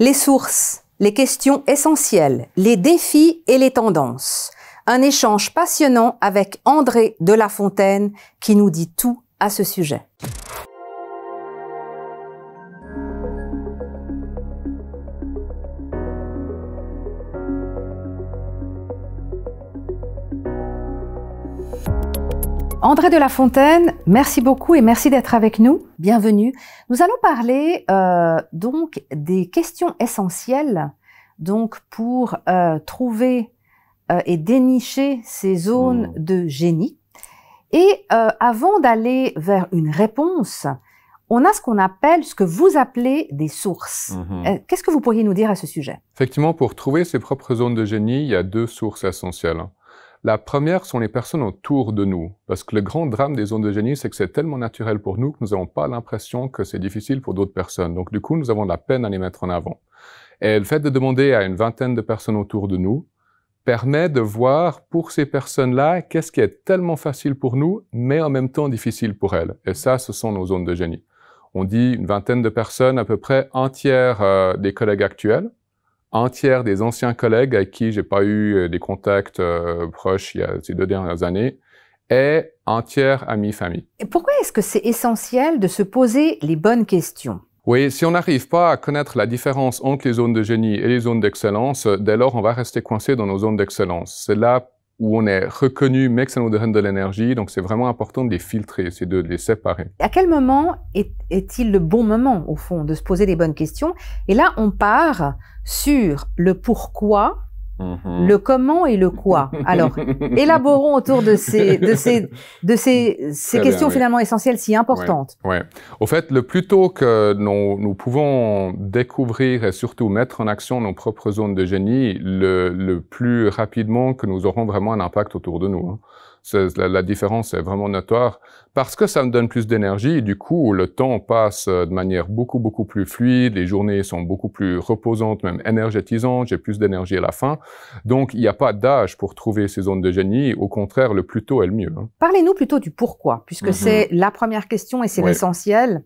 les sources, les questions essentielles, les défis et les tendances. Un échange passionnant avec André de la Fontaine qui nous dit tout à ce sujet. André de la Fontaine, merci beaucoup et merci d'être avec nous. Bienvenue. Nous allons parler euh, donc des questions essentielles donc pour euh, trouver euh, et dénicher ces zones mmh. de génie. Et euh, avant d'aller vers une réponse, on a ce qu'on appelle, ce que vous appelez des sources. Mmh. Euh, qu'est-ce que vous pourriez nous dire à ce sujet Effectivement, pour trouver ses propres zones de génie, il y a deux sources essentielles. La première sont les personnes autour de nous, parce que le grand drame des zones de génie, c'est que c'est tellement naturel pour nous que nous n'avons pas l'impression que c'est difficile pour d'autres personnes. Donc du coup, nous avons de la peine à les mettre en avant. Et le fait de demander à une vingtaine de personnes autour de nous permet de voir pour ces personnes-là qu'est-ce qui est tellement facile pour nous, mais en même temps difficile pour elles. Et ça, ce sont nos zones de génie. On dit une vingtaine de personnes, à peu près un tiers euh, des collègues actuels un tiers des anciens collègues avec qui j'ai pas eu euh, des contacts euh, proches il y a ces deux dernières années et un tiers amis-famille. Pourquoi est-ce que c'est essentiel de se poser les bonnes questions oui, si on n'arrive pas à connaître la différence entre les zones de génie et les zones d'excellence, dès lors on va rester coincé dans nos zones d'excellence. C'est là où on est reconnu maximum que ça de l'énergie. Donc c'est vraiment important de les filtrer, c'est de les séparer. À quel moment est-il le bon moment, au fond, de se poser des bonnes questions Et là, on part sur le pourquoi Mhm. Le comment et le quoi. Alors, élaborons autour de ces, de ces, questions finalement essentielles si importantes. Au fait, le plus tôt que nous, pouvons découvrir et surtout mettre en action nos propres zones de génie, le, plus rapidement que nous aurons vraiment un impact autour de nous. Hein la, différence est vraiment notoire parce que ça me donne plus d'énergie du coup, le temps passe euh, de manière beaucoup, beaucoup plus fluide. Les journées sont beaucoup plus reposantes, même énergétisantes. J'ai plus d'énergie à la fin. Donc, il n'y a pas d'âge pour trouver ces zones de génie. Au contraire, le plus tôt est le mieux. Hein. Parlez-nous plutôt du pourquoi, puisque mhm. c'est la première question et c'est l'essentiel.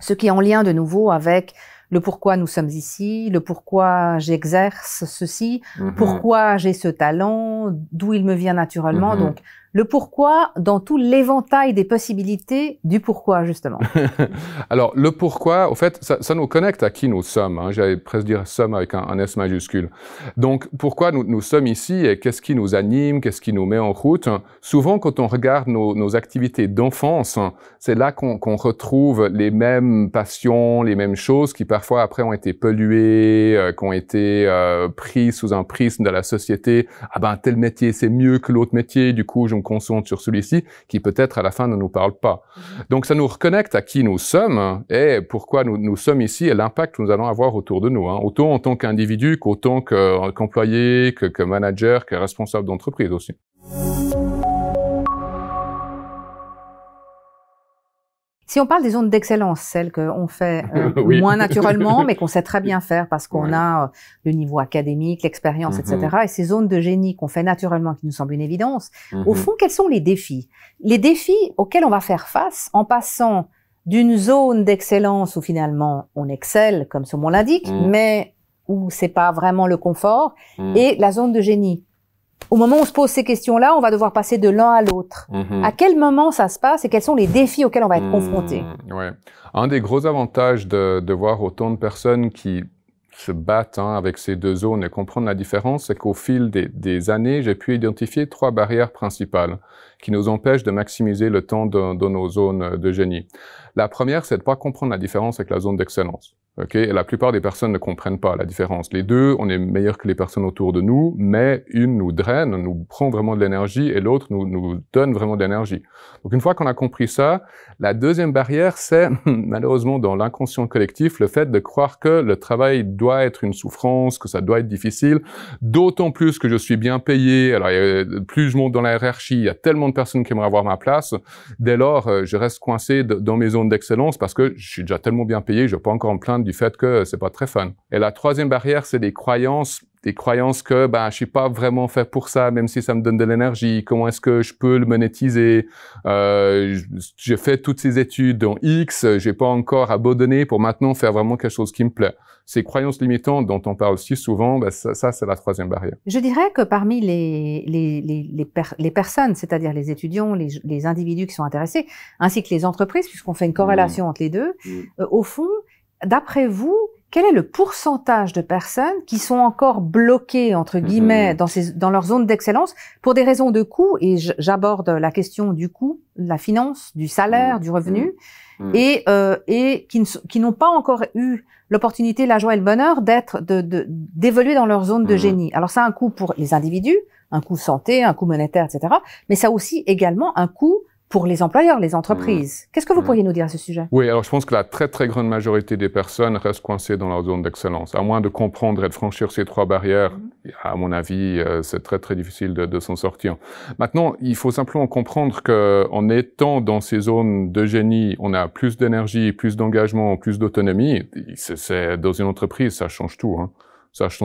Ce qui est en lien de nouveau avec le pourquoi nous sommes ici, le pourquoi j'exerce ceci, mhm. pourquoi j'ai ce talent, d'où il me vient naturellement. Mhm. Donc le pourquoi dans tout l'éventail des possibilités du pourquoi, justement. Alors, le pourquoi, au fait, ça, nous connecte à qui nous sommes. Hein. J'allais presque dire sommes avec un, S majuscule. Donc, pourquoi nous, sommes ici et qu'est-ce qui nous anime, qu'est-ce qui nous met en route Souvent, quand on regarde nos, activités d'enfance, c'est là qu'on retrouve les mêmes passions, les mêmes choses qui parfois après ont été polluées, euh, qui ont été euh, prises sous un prisme de la société. Ah ben, tel métier, c'est mieux que l'autre métier, du coup, je concentre sur celui-ci, qui peut-être à la fin ne nous parle pas. Mhm. Donc ça nous reconnecte à qui nous sommes et pourquoi nous, sommes ici et l'impact que nous allons avoir autour de nous, hein. autant en tant qu'individu qu'autant qu'employé, que, que manager, que responsable d'entreprise aussi. Si on parle des zones d'excellence, celles qu'on fait euh, moins naturellement, mais qu'on sait très bien faire parce qu'on a euh, le niveau académique, l'expérience, etc., mhm. et ces zones de génie qu'on fait naturellement, qui nous semblent une évidence, au mhm. fond, quels sont les défis Les défis auxquels on va faire face en passant d'une zone d'excellence où finalement on excelle, comme ce mot l'indique, mhm. mais où c'est pas vraiment le confort, et la zone de génie au moment où on se pose ces questions-là, on va devoir passer de l'un à l'autre. Mhm. À quel moment ça se passe et quels sont les défis auxquels on va être mhm. confronté Un des gros avantages de, voir autant de personnes qui se battent hein, avec ces deux zones et comprendre la différence, c'est qu'au fil des, années, j'ai pu identifier trois barrières principales qui nous empêchent de maximiser le temps de, nos zones de génie. La première, c'est de ne pas comprendre la différence avec la zone d'excellence. Okay, la plupart des personnes ne comprennent pas la différence. Les deux, on est meilleur que les personnes autour de nous, mais une nous draine, nous prend vraiment de l'énergie, et l'autre nous, nous, donne vraiment de l'énergie. Donc une fois qu'on a compris ça, la deuxième barrière, c'est malheureusement dans l'inconscient collectif le fait de croire que le travail doit être une souffrance, que ça doit être difficile, d'autant plus que je suis bien payé, alors plus je monte dans la hiérarchie, il y a tellement de personnes qui aimeraient avoir ma place, dès lors euh, je reste coincé dans mes zones d'excellence parce que je suis déjà tellement bien payé, je ne vais pas encore me plaindre du fait que c'est pas très fun. Et la troisième barrière, c'est des croyances, des croyances que ben je suis pas vraiment fait pour ça, même si ça me donne de l'énergie. Comment est-ce que je peux le monétiser euh, J'ai fait toutes ces études dans X, j'ai pas encore abandonné pour maintenant faire vraiment quelque chose qui me plaît. Ces croyances limitantes dont on parle aussi souvent, ben, ça, ça c'est la troisième barrière. Je dirais que parmi les les, les, les, personnes, c'est-à-dire les étudiants, les, les individus qui sont intéressés, ainsi que les entreprises, puisqu'on fait une corrélation mmh. entre les deux, mmh. euh, au fond, d'après vous, quel est le pourcentage de personnes qui sont encore bloquées entre mhm. guillemets dans, ces, dans leur zone d'excellence pour des raisons de coût et j'aborde la question du coût, de la finance, du salaire, mhm. du revenu mhm. et euh, qui n'ont pas encore eu l'opportunité, la joie et le bonheur d'être de d'évoluer dans leur zone de génie. Alors ça a un coût pour les individus, un coût santé, un coût monétaire, etc. Mais ça a aussi également un coût pour les employeurs, les entreprises. Mmh. Qu'est-ce que vous mmh. pourriez nous dire à ce sujet Oui, alors je pense que la très très grande majorité des personnes restent coincées dans leur zone d'excellence. À moins de comprendre et de franchir ces trois barrières, mmh. à mon avis, euh, c'est très très difficile de, s'en sortir. Maintenant, il faut simplement comprendre que en étant dans ces zones de génie, on a plus d'énergie, plus d'engagement, plus d'autonomie. C'est dans une entreprise, ça change tout. Hein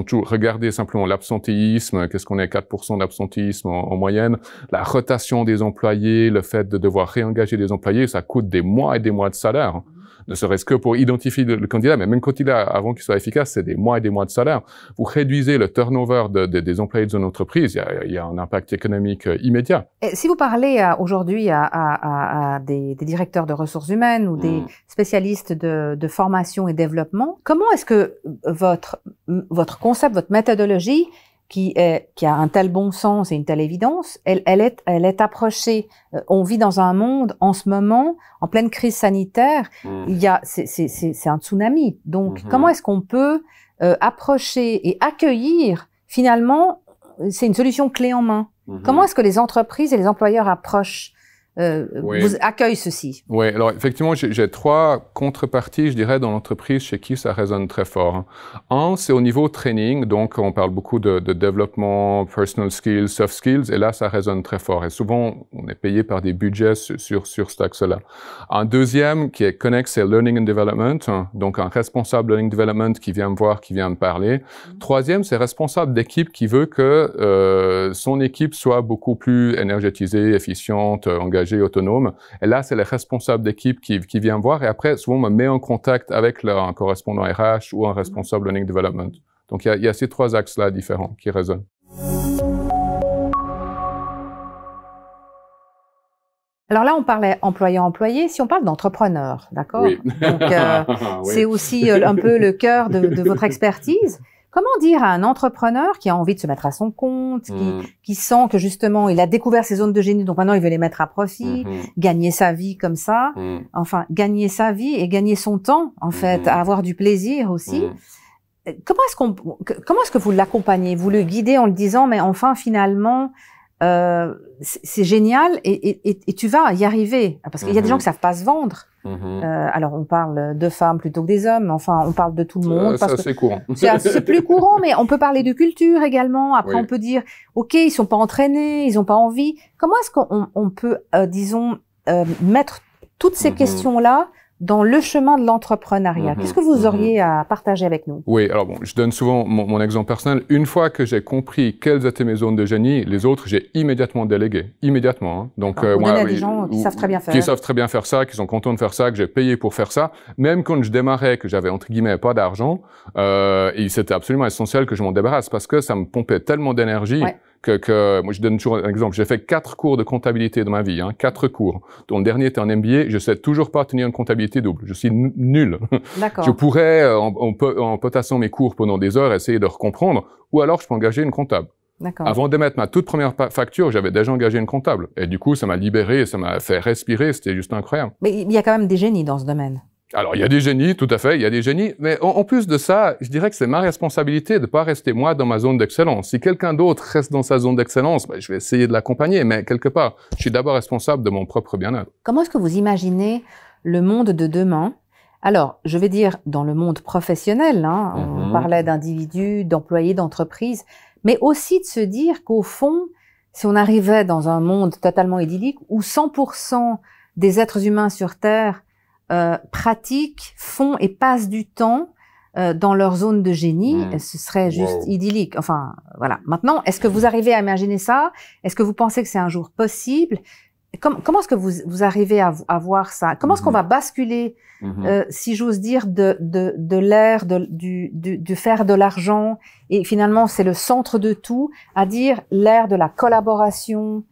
toujours, regardez simplement l'absentéisme, qu'est-ce qu'on est, à 4% d'absentéisme en, moyenne, la rotation des employés, le fait de devoir réengager des employés, ça coûte des mois et des mois de salaire ne serait-ce que pour identifier le, candidat. Mais même quand il a, avant qu'il soit efficace, c'est des mois et des mois de salaire. Vous réduisez le turnover des employés de son entreprise, il y, a, un impact économique euh, immédiat. si vous parlez euh, aujourd'hui à, des, directeurs de ressources humaines ou des hmm. spécialistes de, formation et développement, comment est-ce que euh, votre, votre concept, votre méthodologie qui, est, qui a un tel bon sens et une telle évidence, elle, elle, est, elle est approchée. Euh, on vit dans un monde, en ce moment, en pleine crise sanitaire, mmh. il y a, c'est un tsunami. Donc, mmh. comment est-ce qu'on peut euh, approcher et accueillir, finalement, c'est une solution clé en main. Mmh. Comment est-ce que les entreprises et les employeurs approchent euh, vous accueille ceci. Oui, alors effectivement, j'ai trois contreparties, je dirais, dans l'entreprise chez qui ça résonne très fort. Hein. Un, c'est au niveau training, donc on parle beaucoup de, développement, personal skills, soft skills, et là, ça résonne très fort. Et souvent, on est payé par des budgets sur, sur, cet Un deuxième qui est connect, c'est Learning and Development, hein, donc un responsable Learning Development qui vient me voir, qui vient me parler. Mm-hmm. Troisième, c'est responsable d'équipe qui veut que euh, son équipe soit beaucoup plus énergétisée, efficiente, engagée autonome. Et là, c'est les responsables d'équipe qui, qui vient voir et après, souvent, me met en contact avec un correspondant RH ou un responsable learning development. Donc, il y a, ces trois axes-là différents qui résonnent. Alors là, on parlait employant employé Si on parle d'entrepreneur, d'accord Donc, euh, c'est aussi euh, un peu le cœur de votre expertise. Comment dire à un entrepreneur qui a envie de se mettre à son compte, mm. qui, sent que justement il a découvert ses zones de génie, donc maintenant il veut les mettre à profit, mm-hmm. gagner sa vie comme ça, mm. enfin gagner sa vie et gagner son temps en mm-hmm. fait, à avoir du plaisir aussi. Mm. Comment est-ce qu'on, comment est-ce que vous l'accompagnez, vous le guidez en le disant, mais enfin finalement euh, c'est génial et, et, tu vas y arriver. Parce qu'il y a des gens mhm. qui savent pas se vendre. Mhm. Euh, alors on parle de femmes plutôt que des hommes, enfin on parle de tout le monde. C'est courant. C'est plus courant, mais on peut parler de culture également. Après on peut dire, ok, ils sont pas entraînés, ils ont pas envie. Comment est-ce qu'on peut, euh, disons, mettre toutes ces mhm. questions là dans le chemin de l'entrepreneuriat. Mhm. Qu'est-ce que vous mhm. auriez à partager avec nous Oui, alors bon, je donne souvent mon, mon exemple personnel. Une fois que j'ai compris quelles étaient mes zones de génie, les autres, j'ai immédiatement délégué, immédiatement. Hein. Donc, alors, euh, des gens qui savent très bien faire. Qui savent très bien faire ça, qui sont contents de faire ça, que j'ai payé pour faire ça. Même quand je démarrais, que j'avais entre guillemets pas d'argent, euh, c'était absolument essentiel que je m'en débarrasse parce que ça me pompait tellement d'énergie. Ouais que, moi je donne toujours un exemple. J'ai fait quatre cours de comptabilité dans ma vie, hein, quatre cours. Dont le dernier était en MBA. Je sais toujours pas tenir une comptabilité double. Je suis nul. Je pourrais, euh, en, potassant mes cours pendant des heures, essayer de comprendre, ou alors je peux engager une comptable. Avant de mettre ma toute première facture, j'avais déjà engagé une comptable. Et du coup, ça m'a libéré, ça m'a fait respirer, c'était juste incroyable. Mais il y a quand même des génies dans ce domaine. Alors, il y a des génies, tout à fait, il y a des génies, mais en, plus de ça, je dirais que c'est ma responsabilité de ne pas rester moi dans ma zone d'excellence. Si quelqu'un d'autre reste dans sa zone d'excellence, ben, je vais essayer de l'accompagner, mais quelque part, je suis d'abord responsable de mon propre bien-être. Comment est-ce que vous imaginez le monde de demain alors, je vais dire dans le monde professionnel, hein, on mhm. parlait d'individus, d'employés, d'entreprises, mais aussi de se dire qu'au fond, si on arrivait dans un monde totalement idyllique où 100% des êtres humains sur Terre euh, pratiquent, font et passent du temps euh, dans leur zone de génie, hmm. ce serait juste idyllique. Enfin, voilà. Maintenant, est-ce que vous arrivez à imaginer ça Est-ce que vous pensez que c'est un jour possible Comment est-ce que vous, arrivez à, voir ça Comment est-ce qu'on hmm. va basculer, hmm. euh, si j'ose dire, de, de, de l'air, du faire de l'argent, et finalement c'est le centre de tout, à dire l'ère de la collaboration,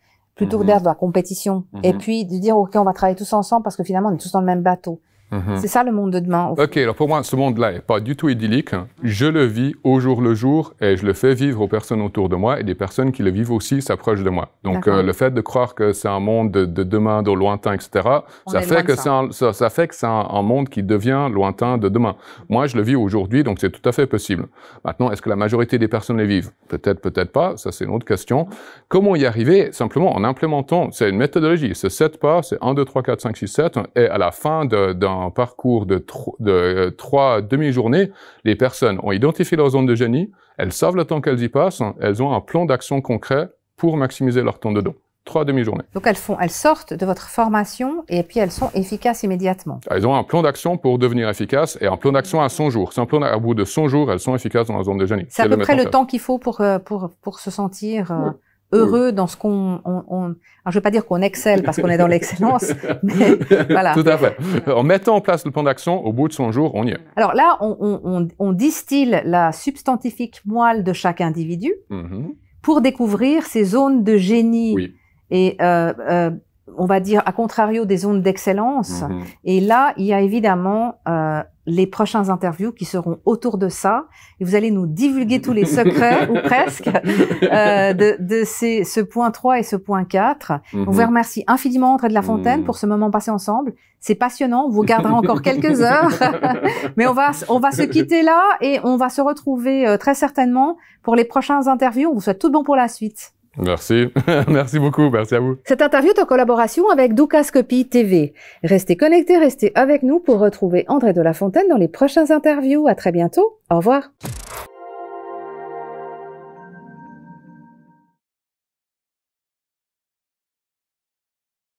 plutôt que d'être mhm. dans la compétition. Et mhm. puis de dire, OK, on va travailler tous ensemble parce que finalement, on est tous dans le même bateau. Mhm. C'est ça le monde de demain. OK, alors pour moi, ce monde-là n'est pas du tout idyllique. Hein. Je le vis au jour le jour et je le fais vivre aux personnes autour de moi et des personnes qui le vivent aussi s'approchent de moi. Donc euh, le fait de croire que c'est un monde de, demain, de lointain, etc., ça fait, que ça. ça, fait, que c'est un, monde qui devient lointain de demain. Moi, je le vis aujourd'hui, donc c'est tout à fait possible. Maintenant, est-ce que la majorité des personnes les vivent Peut-être, peut-être pas, ça c'est une autre question. Comment y arriver Simplement en implémentant, c'est une méthodologie, c'est 7 pas, c'est 1, 2, 3, 4, 5, 6, 7, et à la fin d'un un parcours de, de euh, trois demi-journées, les personnes ont identifié leur zone de génie, elles savent le temps qu'elles y passent, elles ont un plan d'action concret pour maximiser leur temps de don trois demi-journées. Donc elles font, elles sortent de votre formation et puis elles sont efficaces immédiatement. Elles ont un plan d'action pour devenir efficaces et un plan d'action à 100 jours. C'est un plan à bout de 100 jours, elles sont efficaces dans la zone de génie. C'est à peu près le temps qu'il faut pour, euh, pour, pour se sentir. Euh, heureux dans ce qu'on, on, on... Alors, je veux pas dire qu'on excelle parce qu'on est dans l'excellence, mais voilà. Tout à fait. En mettant en place le plan d'action, au bout de son jour, on y est. Alors là, on, on distille la substantifique moelle de chaque individu mhm. pour découvrir ses zones de génie oui. et euh, euh, on va dire, à contrario des zones d'excellence. Mhm. Et là, il y a évidemment euh, les prochains interviews qui seront autour de ça. Et vous allez nous divulguer tous les secrets, ou presque, euh, de, ces, ce point 3 et ce point 4. On mhm. vous remercie infiniment, André de la Fontaine, mhm. pour ce moment passé ensemble. C'est passionnant, vous garderez encore quelques heures. Mais on va, on va se quitter là et on va se retrouver euh, très certainement pour les prochains interviews. On vous souhaite tout bon pour la suite. Merci. merci beaucoup. Merci à vous. Cette interview est en collaboration avec copy TV. Restez connectés, restez avec nous pour retrouver André de la Fontaine dans les prochains interviews. À très bientôt. Au revoir.